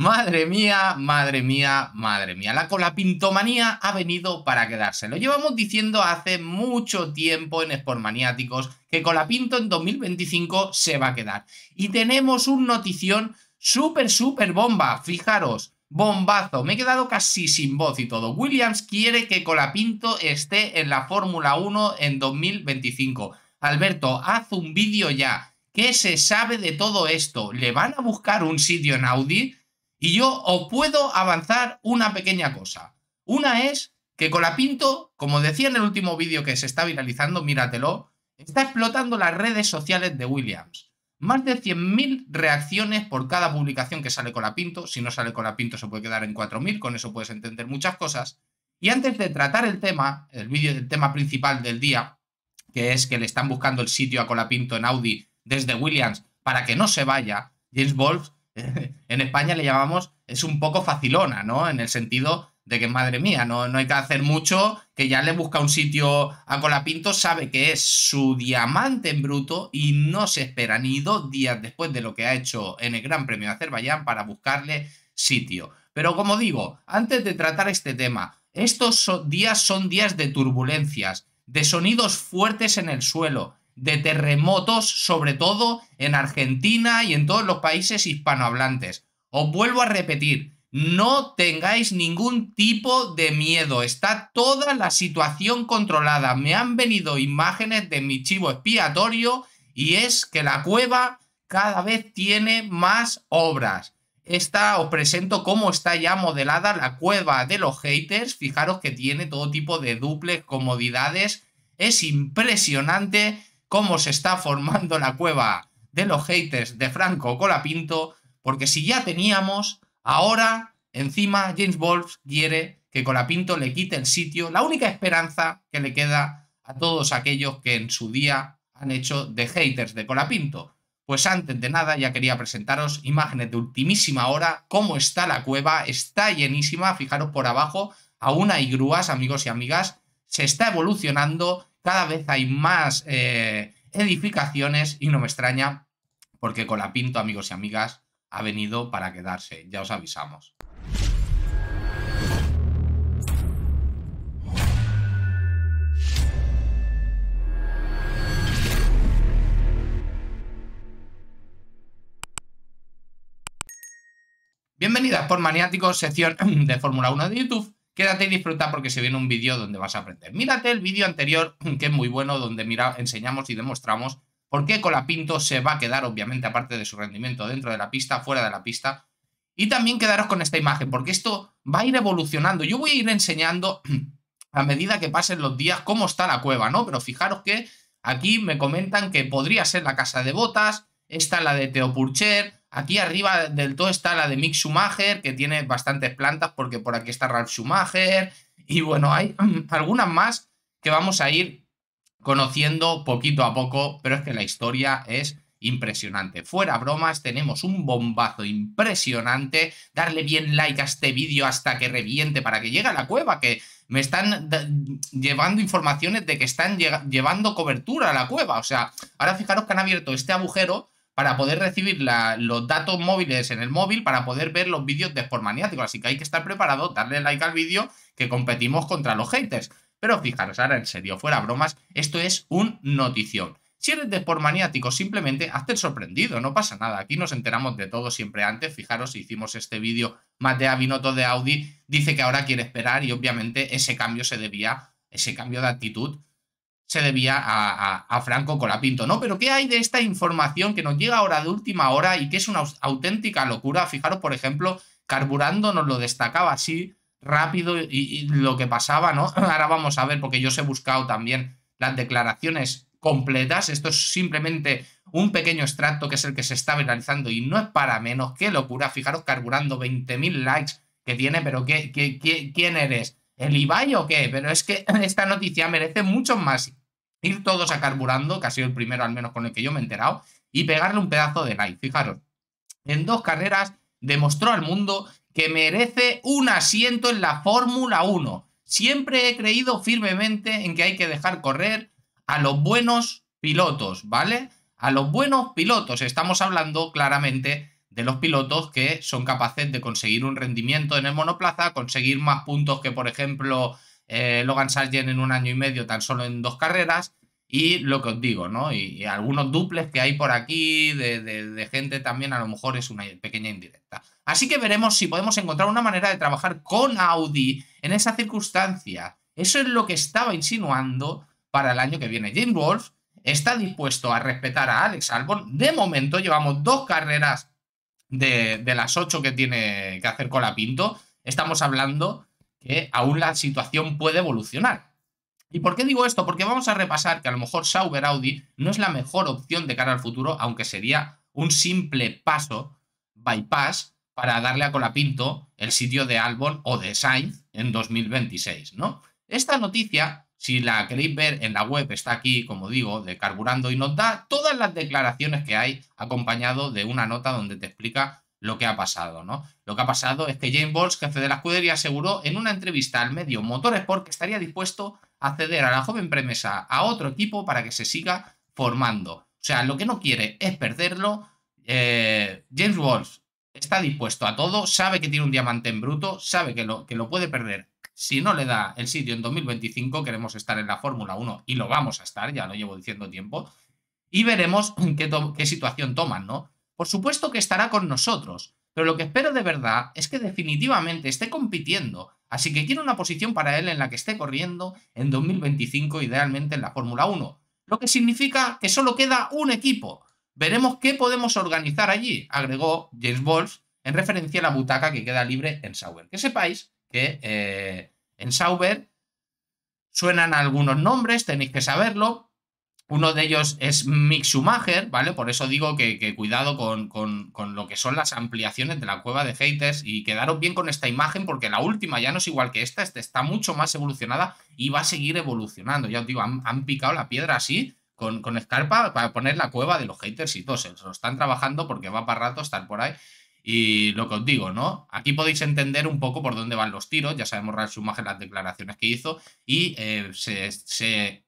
Madre mía, madre mía, madre mía. La colapintomanía ha venido para quedarse. Lo llevamos diciendo hace mucho tiempo en Sportmaniáticos que Colapinto en 2025 se va a quedar. Y tenemos un notición súper, súper bomba. Fijaros, bombazo. Me he quedado casi sin voz y todo. Williams quiere que Colapinto esté en la Fórmula 1 en 2025. Alberto, haz un vídeo ya. ¿Qué se sabe de todo esto? ¿Le van a buscar un sitio en Audi? Y yo os puedo avanzar una pequeña cosa. Una es que Colapinto, como decía en el último vídeo que se está viralizando, míratelo, está explotando las redes sociales de Williams. Más de 100.000 reacciones por cada publicación que sale Colapinto. Si no sale Colapinto se puede quedar en 4.000, con eso puedes entender muchas cosas. Y antes de tratar el tema, el vídeo del tema principal del día, que es que le están buscando el sitio a Colapinto en Audi desde Williams para que no se vaya, James Wolf en España le llamamos, es un poco facilona, ¿no? En el sentido de que, madre mía, no, no hay que hacer mucho, que ya le busca un sitio a Colapinto, sabe que es su diamante en bruto y no se espera ni dos días después de lo que ha hecho en el Gran Premio de Azerbaiyán para buscarle sitio. Pero como digo, antes de tratar este tema, estos días son días de turbulencias, de sonidos fuertes en el suelo, de terremotos, sobre todo en Argentina y en todos los países hispanohablantes. Os vuelvo a repetir, no tengáis ningún tipo de miedo, está toda la situación controlada. Me han venido imágenes de mi chivo expiatorio y es que la cueva cada vez tiene más obras. Esta os presento cómo está ya modelada la cueva de los haters. Fijaros que tiene todo tipo de duples comodidades. Es impresionante cómo se está formando la cueva de los haters de Franco Colapinto, porque si ya teníamos, ahora encima James Wolf quiere que Colapinto le quite el sitio, la única esperanza que le queda a todos aquellos que en su día han hecho de haters de Colapinto. Pues antes de nada ya quería presentaros imágenes de ultimísima hora, cómo está la cueva, está llenísima, fijaros por abajo, aún hay grúas, amigos y amigas, se está evolucionando, cada vez hay más eh, edificaciones y no me extraña porque Colapinto, amigos y amigas, ha venido para quedarse, ya os avisamos. Bienvenidas por Maniáticos, sección de Fórmula 1 de YouTube Quédate y disfruta porque se viene un vídeo donde vas a aprender. Mírate el vídeo anterior, que es muy bueno, donde mira, enseñamos y demostramos por qué Colapinto se va a quedar, obviamente, aparte de su rendimiento dentro de la pista, fuera de la pista. Y también quedaros con esta imagen, porque esto va a ir evolucionando. Yo voy a ir enseñando a medida que pasen los días cómo está la cueva, ¿no? Pero fijaros que aquí me comentan que podría ser la casa de botas, está la de Teopurcher, Aquí arriba del todo está la de Mick Schumacher, que tiene bastantes plantas porque por aquí está Ralph Schumacher. Y bueno, hay algunas más que vamos a ir conociendo poquito a poco, pero es que la historia es impresionante. Fuera bromas, tenemos un bombazo impresionante. Darle bien like a este vídeo hasta que reviente para que llegue a la cueva, que me están llevando informaciones de que están llevando cobertura a la cueva. O sea, ahora fijaros que han abierto este agujero para poder recibir los datos móviles en el móvil para poder ver los vídeos de Sport Maniático. Así que hay que estar preparado, darle like al vídeo que competimos contra los haters. Pero fijaros, ahora en serio, fuera bromas, esto es un notición. Si eres de Sport Maniático, simplemente hazte el sorprendido, no pasa nada. Aquí nos enteramos de todo siempre antes. Fijaros, hicimos este vídeo, de Binotto de Audi dice que ahora quiere esperar y obviamente ese cambio se debía, ese cambio de actitud se debía a, Franco Colapinto, ¿no? Pero ¿qué hay de esta información que nos llega ahora de última hora y que es una auténtica locura? Fijaros, por ejemplo, Carburando nos lo destacaba así rápido y, lo que pasaba, ¿no? Ahora vamos a ver, porque yo os he buscado también las declaraciones completas. Esto es simplemente un pequeño extracto que es el que se está viralizando y no es para menos. ¡Qué locura! Fijaros, carburando 20.000 likes que tiene, pero ¿qué, quién eres? ¿El Ibai o qué? Pero es que esta noticia merece mucho más ir todos a carburando, que ha sido el primero al menos con el que yo me he enterado, y pegarle un pedazo de like. Fijaros, en dos carreras demostró al mundo que merece un asiento en la Fórmula 1. Siempre he creído firmemente en que hay que dejar correr a los buenos pilotos, ¿vale? A los buenos pilotos. Estamos hablando claramente de los pilotos que son capaces de conseguir un rendimiento en el monoplaza, conseguir más puntos que, por ejemplo, eh, Logan Sargent en un año y medio tan solo en dos carreras. Y lo que os digo, ¿no? Y, algunos duples que hay por aquí de, gente también, a lo mejor es una pequeña indirecta. Así que veremos si podemos encontrar una manera de trabajar con Audi en esa circunstancia. Eso es lo que estaba insinuando para el año que viene. Jim Wolf está dispuesto a respetar a Alex Albon. De momento llevamos dos carreras de, de las ocho que tiene que hacer con la Pinto... Estamos hablando que aún la situación puede evolucionar. ¿Y por qué digo esto? Porque vamos a repasar que a lo mejor Sauber Audi no es la mejor opción de cara al futuro, aunque sería un simple paso, bypass, para darle a Colapinto el sitio de Albon o de Sainz en 2026, ¿no? Esta noticia, si la queréis ver en la web, está aquí, como digo, de Carburando y nos da todas las declaraciones que hay acompañado de una nota donde te explica lo que ha pasado, ¿no? Lo que ha pasado es que James que jefe de la escudería, aseguró en una entrevista al medio Motorsport que estaría dispuesto a ceder a la joven premesa a otro equipo para que se siga formando. O sea, lo que no quiere es perderlo. Eh, James Walsh está dispuesto a todo, sabe que tiene un diamante en bruto, sabe que lo, que lo puede perder. Si no le da el sitio en 2025, queremos estar en la Fórmula 1 y lo vamos a estar, ya lo llevo diciendo tiempo. Y veremos qué, qué situación toman, ¿no? Por supuesto que estará con nosotros, pero lo que espero de verdad es que definitivamente esté compitiendo, así que quiero una posición para él en la que esté corriendo en 2025, idealmente en la Fórmula 1, lo que significa que solo queda un equipo. Veremos qué podemos organizar allí, agregó James Balls en referencia a la butaca que queda libre en Sauber. Que sepáis que eh, en Sauber suenan algunos nombres, tenéis que saberlo, uno de ellos es Mixumager, ¿vale? Por eso digo que, cuidado con, lo que son las ampliaciones de la cueva de haters y quedaros bien con esta imagen porque la última ya no es igual que esta, esta está mucho más evolucionada y va a seguir evolucionando. Ya os digo, han, picado la piedra así con, con escarpa para poner la cueva de los haters y todos. Se lo están trabajando porque va para rato estar por ahí. Y lo que os digo, ¿no? Aquí podéis entender un poco por dónde van los tiros. Ya sabemos Ralph Schumacher las declaraciones que hizo y eh, se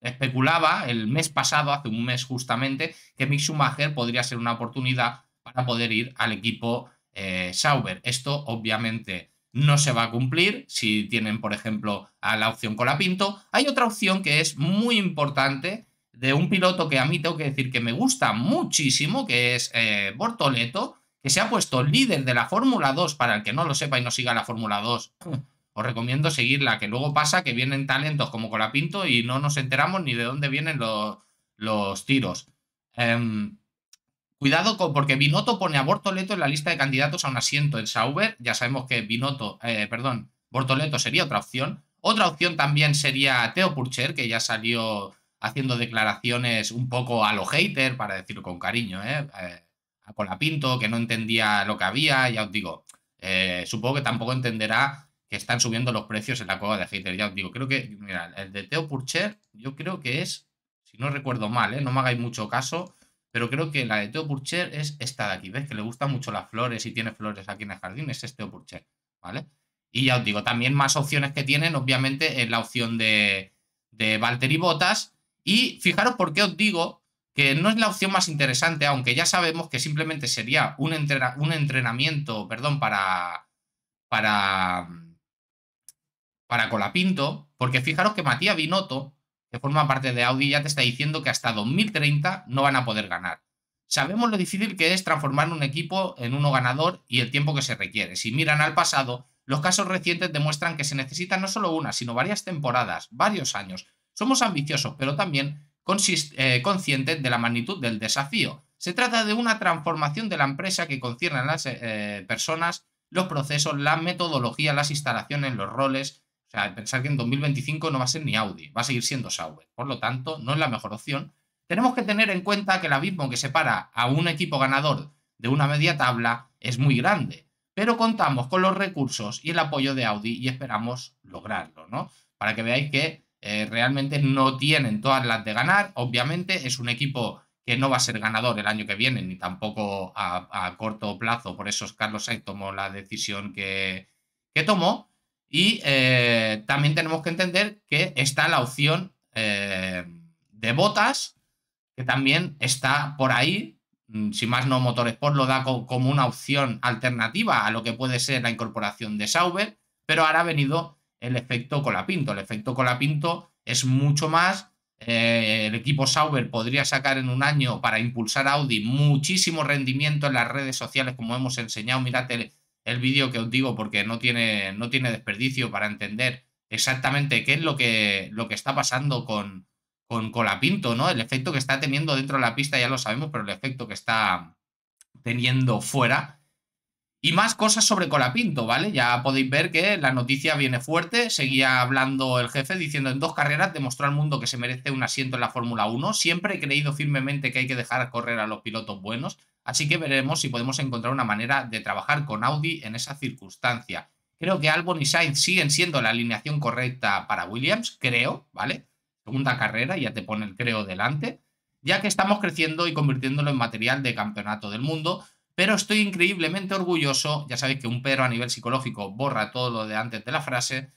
especulaba el mes pasado, hace un mes justamente, que Mick Schumacher podría ser una oportunidad para poder ir al equipo eh, Sauber. Esto obviamente no se va a cumplir si tienen, por ejemplo, a la opción Colapinto. Hay otra opción que es muy importante de un piloto que a mí tengo que decir que me gusta muchísimo, que es eh, Bortoleto, que se ha puesto líder de la Fórmula 2, para el que no lo sepa y no siga la Fórmula 2 os recomiendo seguirla, que luego pasa que vienen talentos como Colapinto y no nos enteramos ni de dónde vienen los, tiros. Em, cuidado porque Binotto pone a Bortoleto en la lista de candidatos a un asiento en Sauber. Ya sabemos que Binotto, eh, perdón, Bortoleto sería otra opción. Otra opción también sería Teo Purcher, que ya salió haciendo declaraciones un poco a los hater para decirlo con cariño, eh, ¿eh? a Colapinto, que no entendía lo que había, ya os digo, eh, supongo que tampoco entenderá que están subiendo los precios en la cueva de Heiter. Ya os digo, creo que, mira, el de Teo Purcher, yo creo que es, si no recuerdo mal, ¿eh? no me hagáis mucho caso, pero creo que la de Teo Purcher es esta de aquí, ¿ves? Que le gustan mucho las flores y tiene flores aquí en el jardín, es este Teo Purcher, ¿vale? Y ya os digo, también más opciones que tienen, obviamente, es la opción de, de y Botas. Y fijaros por qué os digo que no es la opción más interesante, aunque ya sabemos que simplemente sería un, un entrenamiento, perdón, para, para para Colapinto, porque fijaros que Matías Binotto, que forma parte de Audi, ya te está diciendo que hasta 2030 no van a poder ganar. Sabemos lo difícil que es transformar un equipo en uno ganador y el tiempo que se requiere. Si miran al pasado, los casos recientes demuestran que se necesitan no solo una, sino varias temporadas, varios años. Somos ambiciosos, pero también eh, conscientes de la magnitud del desafío. Se trata de una transformación de la empresa que concierne a las eh, personas, los procesos, la metodología, las instalaciones, los roles, o sea, pensar que en 2025 no va a ser ni Audi, va a seguir siendo Sauber. Por lo tanto, no es la mejor opción. Tenemos que tener en cuenta que el abismo que separa a un equipo ganador de una media tabla es muy grande, pero contamos con los recursos y el apoyo de Audi y esperamos lograrlo, ¿no? Para que veáis que eh, realmente no tienen todas las de ganar, obviamente es un equipo que no va a ser ganador el año que viene, ni tampoco a, corto plazo, por eso Carlos Sainz tomó la decisión que, que tomó, y eh, también tenemos que entender que está la opción eh, de botas, que también está por ahí. Mm, si más no, Motorsport lo da como una opción alternativa a lo que puede ser la incorporación de Sauber, pero ahora ha venido el efecto Colapinto. El efecto Colapinto es mucho más. Eh, el equipo Sauber podría sacar en un año para impulsar Audi muchísimo rendimiento en las redes sociales, como hemos enseñado. Mirad el, el vídeo que os digo porque no tiene, no tiene desperdicio para entender exactamente qué es lo que, lo que está pasando con, con pinto ¿no? El efecto que está teniendo dentro de la pista ya lo sabemos, pero el efecto que está teniendo fuera. Y más cosas sobre Colapinto, ¿vale? Ya podéis ver que la noticia viene fuerte. Seguía hablando el jefe diciendo en dos carreras demostró al mundo que se merece un asiento en la Fórmula 1. Siempre he creído firmemente que hay que dejar correr a los pilotos buenos. Así que veremos si podemos encontrar una manera de trabajar con Audi en esa circunstancia. Creo que Albon y Sainz siguen siendo la alineación correcta para Williams, creo, ¿vale? Segunda carrera, ya te pone el creo delante, ya que estamos creciendo y convirtiéndolo en material de campeonato del mundo, pero estoy increíblemente orgulloso, ya sabéis que un pero a nivel psicológico borra todo lo de antes de la frase,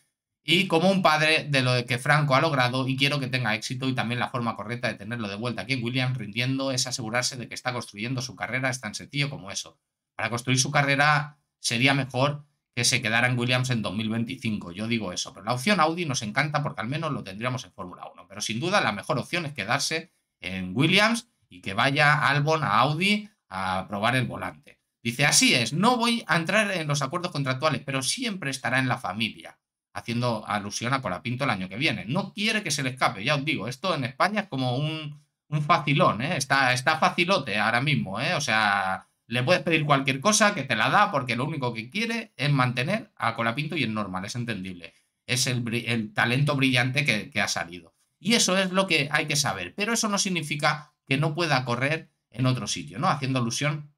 y como un padre de lo que Franco ha logrado y quiero que tenga éxito y también la forma correcta de tenerlo de vuelta aquí en Williams rindiendo es asegurarse de que está construyendo su carrera, es tan sencillo como eso. Para construir su carrera sería mejor que se quedara en Williams en 2025, yo digo eso, pero la opción Audi nos encanta porque al menos lo tendríamos en Fórmula 1, pero sin duda la mejor opción es quedarse en Williams y que vaya Albon a Audi a probar el volante. Dice, así es, no voy a entrar en los acuerdos contractuales, pero siempre estará en la familia haciendo alusión a Colapinto el año que viene. No quiere que se le escape, ya os digo, esto en España es como un, facilón, ¿eh? está, está facilote ahora mismo, ¿eh? o sea, le puedes pedir cualquier cosa que te la da porque lo único que quiere es mantener a Colapinto y es normal, es entendible. Es el, talento brillante que, que ha salido. Y eso es lo que hay que saber, pero eso no significa que no pueda correr en otro sitio, ¿no? Haciendo alusión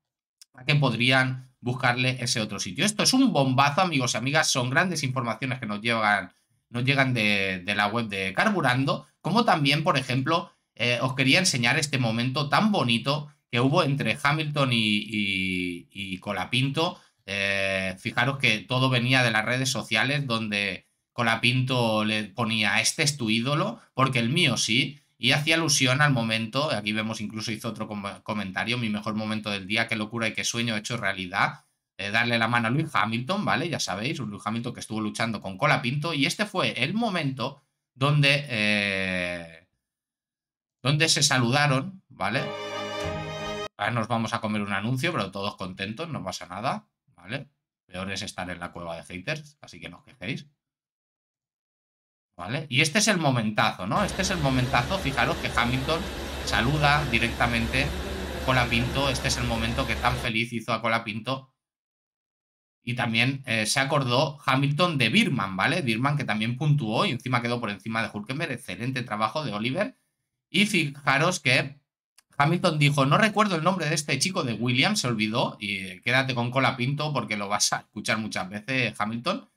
a que podrían buscarle ese otro sitio. Esto es un bombazo, amigos y amigas. Son grandes informaciones que nos llegan, nos llegan de, la web de Carburando, como también, por ejemplo, eh, os quería enseñar este momento tan bonito que hubo entre Hamilton y, Colapinto. Eh, fijaros que todo venía de las redes sociales donde Colapinto le ponía, este es tu ídolo, porque el mío sí, y hacía alusión al momento, aquí vemos incluso hizo otro comentario, mi mejor momento del día, qué locura y qué sueño hecho realidad, eh, darle la mano a Luis Hamilton, ¿vale? Ya sabéis, Luis Hamilton que estuvo luchando con cola pinto y este fue el momento donde, eh, donde se saludaron, ¿vale? Ahora nos vamos a comer un anuncio, pero todos contentos, no pasa nada, ¿vale? Peor es estar en la cueva de haters, así que no os quejéis. Y este es el momentazo, ¿no? Este es el momentazo, fijaros que Hamilton saluda directamente Colapinto, este es el momento que tan feliz hizo a Colapinto. Y también eh, se acordó Hamilton de Birman, ¿vale? Birman que también puntuó y encima quedó por encima de Hulkenberg, excelente trabajo de Oliver. Y fijaros que Hamilton dijo, no recuerdo el nombre de este chico de Williams, se olvidó, y quédate con Colapinto porque lo vas a escuchar muchas veces, Hamilton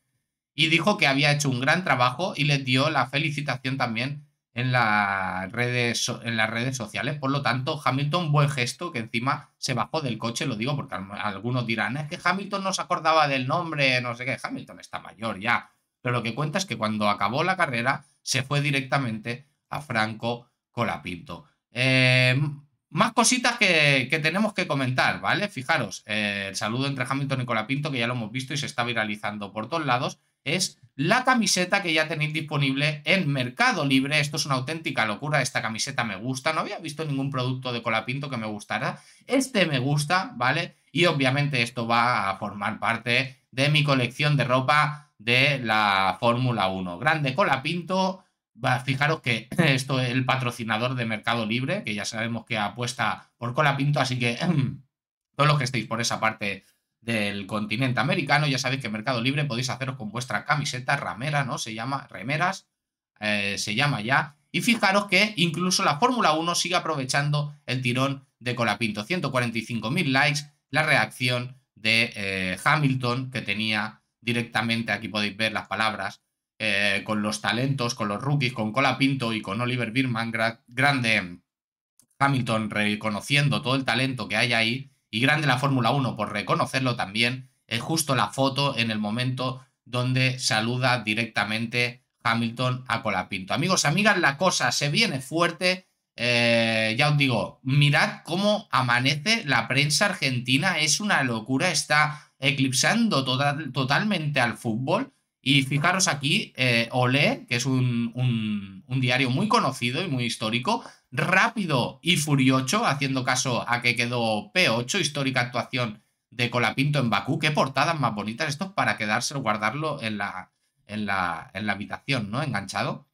y dijo que había hecho un gran trabajo y les dio la felicitación también en, las redes, en las redes sociales. Por lo tanto, Hamilton, buen gesto que encima se bajó del coche, lo digo porque algunos dirán, es que Hamilton no se acordaba del nombre, no sé qué, Hamilton está mayor ya. Pero lo que cuenta es que cuando acabó la carrera se fue directamente a Franco Colapinto. Eh, más cositas que, tenemos que comentar, ¿vale? Fijaros, eh, el saludo entre Hamilton y Colapinto, que ya lo hemos visto y se está viralizando por todos lados es la camiseta que ya tenéis disponible en Mercado Libre. Esto es una auténtica locura, esta camiseta me gusta, no había visto ningún producto de Colapinto que me gustara. Este me gusta, ¿vale? Y obviamente esto va a formar parte de mi colección de ropa de la Fórmula 1. Grande Colapinto, fijaros que esto es el patrocinador de Mercado Libre, que ya sabemos que apuesta por Colapinto, así que todos los que estéis por esa parte del continente americano. Ya sabéis que Mercado Libre podéis haceros con vuestra camiseta ramera, ¿no? Se llama remeras, eh, se llama ya. Y fijaros que incluso la Fórmula 1 sigue aprovechando el tirón de Colapinto. 145.000 likes, la reacción de eh, Hamilton que tenía directamente, aquí podéis ver las palabras, eh, con los talentos, con los rookies, con Colapinto y con Oliver Birman, grande Hamilton reconociendo todo el talento que hay ahí y grande la Fórmula 1 por reconocerlo también, es justo la foto en el momento donde saluda directamente Hamilton a Colapinto. Amigos, amigas, la cosa se viene fuerte. Eh, ya os digo, mirad cómo amanece la prensa argentina, es una locura, está eclipsando totalmente al fútbol. Y fijaros aquí, eh, Olé, que es un, diario muy conocido y muy histórico, rápido y furioso, haciendo caso a que quedó P8, histórica actuación de Colapinto en Bakú. Qué portadas más bonitas, esto para quedárselo, guardarlo en la, en la, habitación, ¿no? Enganchado.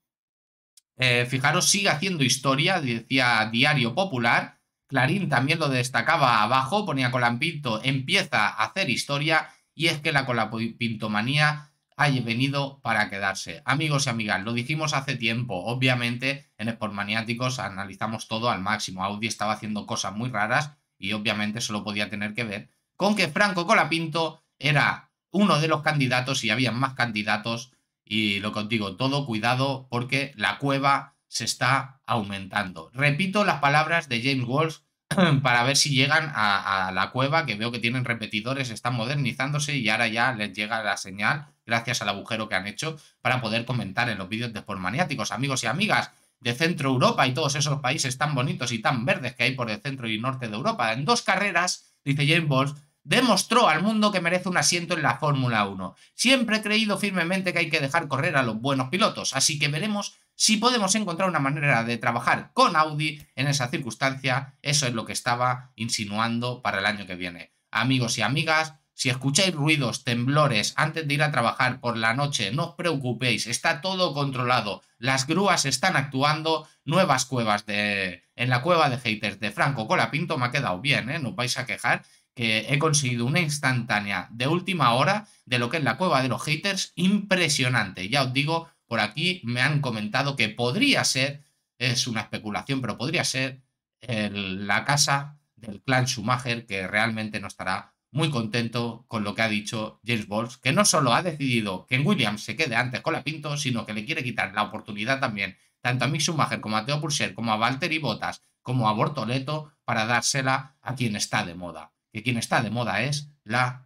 Eh, fijaros, sigue haciendo historia, decía Diario Popular. Clarín también lo destacaba abajo, ponía Colapinto, empieza a hacer historia, y es que la Colapintomanía ha venido para quedarse. Amigos y amigas, lo dijimos hace tiempo, obviamente en maniáticos analizamos todo al máximo. Audi estaba haciendo cosas muy raras y obviamente solo podía tener que ver con que Franco Colapinto era uno de los candidatos y había más candidatos y lo que os digo, todo cuidado porque la cueva se está aumentando. Repito las palabras de James Walsh para ver si llegan a, la cueva, que veo que tienen repetidores, están modernizándose y ahora ya les llega la señal, gracias al agujero que han hecho, para poder comentar en los vídeos de Maniáticos. Amigos y amigas de Centro Europa y todos esos países tan bonitos y tan verdes que hay por el centro y norte de Europa, en dos carreras, dice James Balls, demostró al mundo que merece un asiento en la Fórmula 1. Siempre he creído firmemente que hay que dejar correr a los buenos pilotos, así que veremos si podemos encontrar una manera de trabajar con Audi en esa circunstancia. Eso es lo que estaba insinuando para el año que viene. Amigos y amigas, si escucháis ruidos, temblores antes de ir a trabajar por la noche, no os preocupéis, está todo controlado. Las grúas están actuando, nuevas cuevas de... En la cueva de haters de Franco Colapinto me ha quedado bien, ¿eh? No vais a quejar que he conseguido una instantánea de última hora de lo que es la cueva de los haters, impresionante. Ya os digo, por aquí me han comentado que podría ser, es una especulación, pero podría ser la casa del clan Schumacher, que realmente no estará muy contento con lo que ha dicho James Balls, que no solo ha decidido que Williams se quede antes con la Pinto, sino que le quiere quitar la oportunidad también, tanto a Mick Schumacher como a Teo Purser, como a Walter y Bottas, como a Bortoleto, para dársela a quien está de moda que quien está de moda es la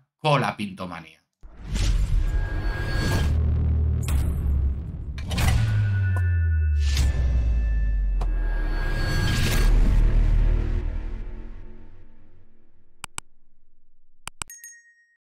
pintomanía.